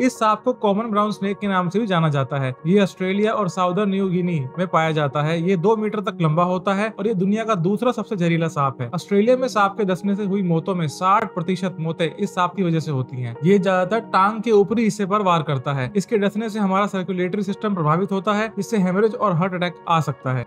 इस सांप को कॉमन ब्राउन स्नेक के नाम से भी जाना जाता है ये ऑस्ट्रेलिया और साउदर्न न्यू गिनी में पाया जाता है ये दो मीटर तक लंबा होता है और ये दुनिया का दूसरा सबसे जहरीला सांप है ऑस्ट्रेलिया में सांप के दसने से हुई मौतों में साठ प्रतिशत मौतें इस सांप की वजह से होती हैं। ये ज्यादातर टांग के ऊपरी हिस्से पर वार करता है इसके डसने से हमारा सर्कुलेटरी सिस्टम प्रभावित होता है इससे हेमरेज और हार्ट अटैक आ सकता है